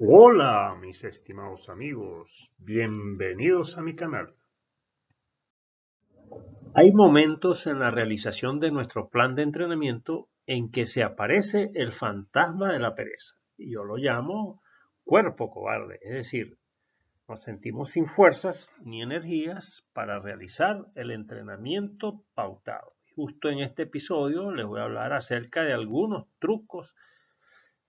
Hola mis estimados amigos, bienvenidos a mi canal. Hay momentos en la realización de nuestro plan de entrenamiento en que se aparece el fantasma de la pereza. yo lo llamo cuerpo cobarde, es decir, nos sentimos sin fuerzas ni energías para realizar el entrenamiento pautado. Justo en este episodio les voy a hablar acerca de algunos trucos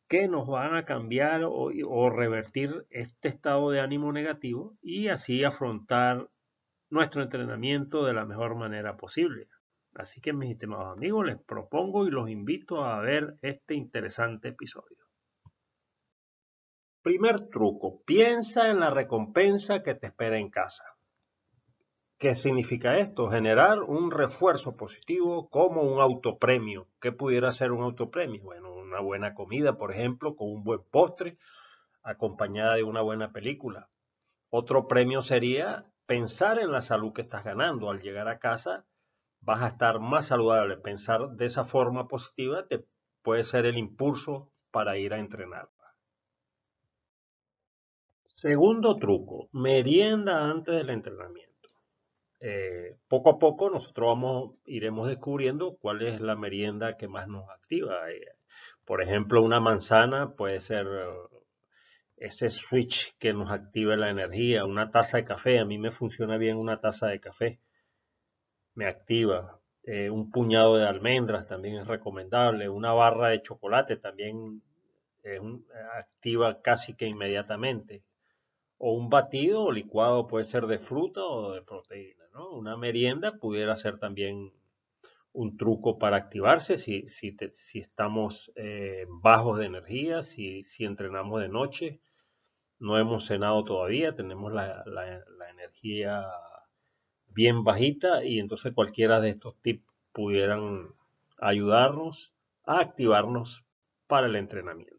que nos van a cambiar o, revertir este estado de ánimo negativo y así afrontar nuestro entrenamiento de la mejor manera posible. Así que mis estimados amigos, les propongo y los invito a ver este interesante episodio. Primer truco, piensa en la recompensa que te espera en casa. ¿Qué significa esto? Generar un refuerzo positivo como un autopremio. ¿Qué pudiera ser un autopremio? Bueno, una buena comida, por ejemplo, con un buen postre, acompañada de una buena película. Otro premio sería pensar en la salud que estás ganando. Al llegar a casa vas a estar más saludable. Pensar de esa forma positiva te puede ser el impulso para ir a entrenar. Segundo truco, merienda antes del entrenamiento. Eh, poco a poco nosotros vamos, iremos descubriendo cuál es la merienda que más nos activa. Eh, por ejemplo, una manzana puede ser eh, ese switch que nos active la energía, una taza de café, a mí me funciona bien una taza de café, me activa. Eh, un puñado de almendras también es recomendable, una barra de chocolate también eh, activa casi que inmediatamente. O un batido o licuado puede ser de fruta o de proteína, Una merienda pudiera ser también un truco para activarse si, si, estamos eh, bajos de energía, si, entrenamos de noche, no hemos cenado todavía, tenemos la, la, energía bien bajita y entonces cualquiera de estos tips pudieran ayudarnos a activarnos para el entrenamiento.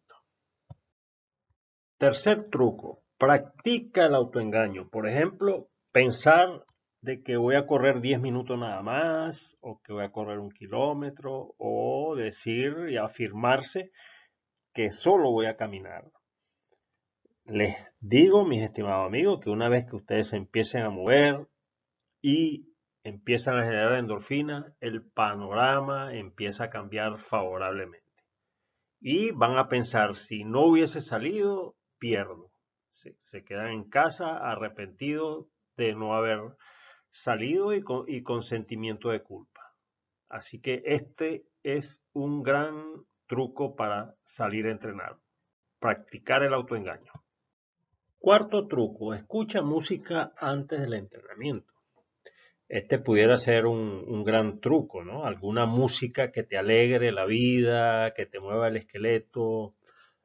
Tercer truco, practica el autoengaño. Por ejemplo, pensar de que voy a correr 10 minutos nada más, o que voy a correr un kilómetro, o decir y afirmarse que solo voy a caminar. Les digo, mis estimados amigos, que una vez que ustedes empiecen a mover y empiezan a generar endorfina, el panorama empieza a cambiar favorablemente. Y van a pensar, si no hubiese salido, pierdo. se quedan en casa arrepentidos de no haber salido y con, sentimiento de culpa. Así que este es un gran truco para salir a entrenar, practicar el autoengaño. Cuarto truco, escucha música antes del entrenamiento. Este pudiera ser un, gran truco, ¿no? Alguna música que te alegre la vida, que te mueva el esqueleto,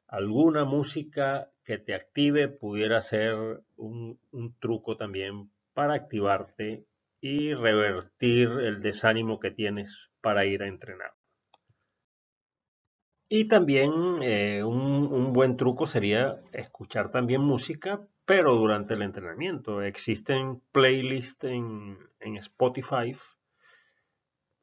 alguna música que te active pudiera ser un, un truco también para activarte y revertir el desánimo que tienes para ir a entrenar. Y también eh, un, buen truco sería escuchar también música, pero durante el entrenamiento. Existen playlists en, Spotify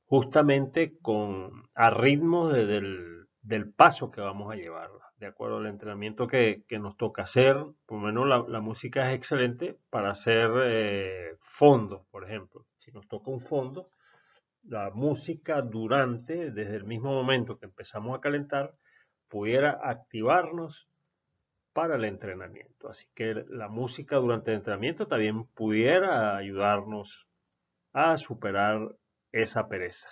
justamente con a ritmo del, del paso que vamos a llevar de acuerdo al entrenamiento que, nos toca hacer, por lo menos la, música es excelente para hacer eh, fondos, por ejemplo. Si nos toca un fondo, la música durante, desde el mismo momento que empezamos a calentar, pudiera activarnos para el entrenamiento. Así que la música durante el entrenamiento también pudiera ayudarnos a superar esa pereza.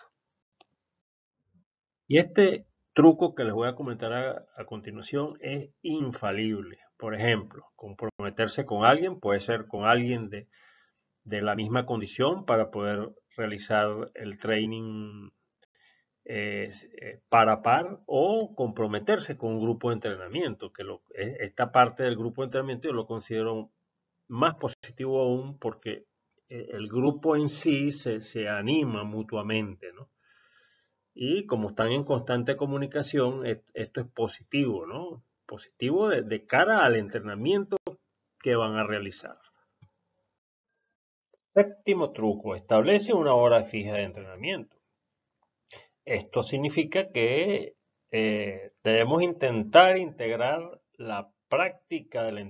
Y este truco que les voy a comentar a, continuación es infalible. Por ejemplo, comprometerse con alguien, puede ser con alguien de, la misma condición para poder realizar el training eh, eh para par o comprometerse con un grupo de entrenamiento, que e, esta parte del grupo de entrenamiento yo lo considero más positivo aún porque eh, el grupo en sí se, se anima mutuamente, ¿no? Y como están en constante comunicación, esto es positivo, ¿no? Positivo de, cara al entrenamiento que van a realizar. Séptimo truco, establece una hora fija de entrenamiento. Esto significa que eh, debemos intentar integrar la práctica del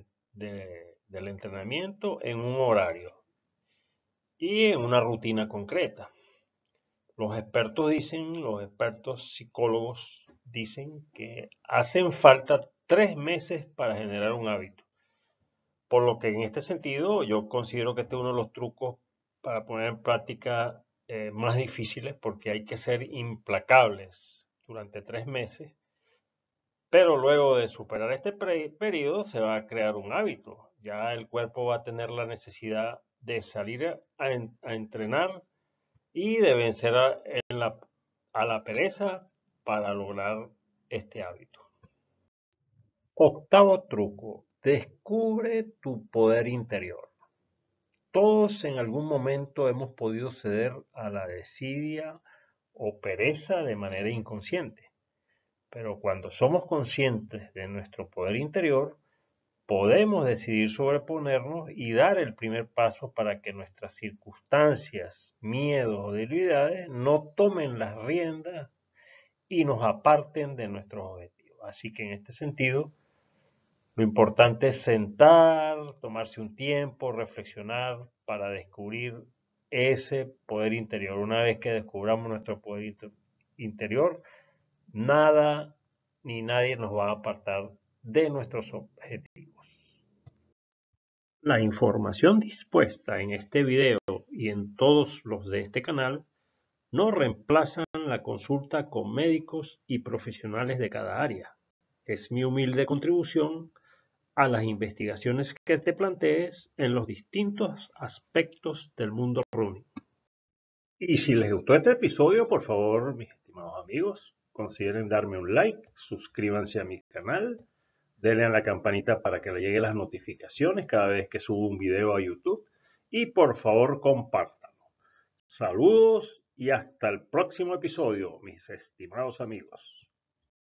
entrenamiento en un horario y en una rutina concreta los expertos dicen, los expertos psicólogos dicen que hacen falta tres meses para generar un hábito. Por lo que en este sentido yo considero que este es uno de los trucos para poner en práctica eh, más difíciles porque hay que ser implacables durante tres meses. Pero luego de superar este periodo se va a crear un hábito. Ya el cuerpo va a tener la necesidad de salir a entrenar y de vencer a, en la, la pereza para lograr este hábito. Octavo truco, descubre tu poder interior. Todos en algún momento hemos podido ceder a la desidia o pereza de manera inconsciente, pero cuando somos conscientes de nuestro poder interior, podemos decidir sobreponernos y dar el primer paso para que nuestras circunstancias, miedos o debilidades no tomen las riendas y nos aparten de nuestros objetivos. Así que en este sentido, lo importante es sentar, tomarse un tiempo, reflexionar para descubrir ese poder interior. Una vez que descubramos nuestro poder interior, nada ni nadie nos va a apartar de nuestros objetivos. La información dispuesta en este video y en todos los de este canal no reemplazan la consulta con médicos y profesionales de cada área. Es mi humilde contribución a las investigaciones que te plantees en los distintos aspectos del mundo running. Y si les gustó este episodio, por favor, mis estimados amigos, consideren darme un like, suscríbanse a mi canal denle a la campanita para que le lleguen las notificaciones cada vez que subo un video a YouTube y por favor compártanlo. Saludos y hasta el próximo episodio, mis estimados amigos.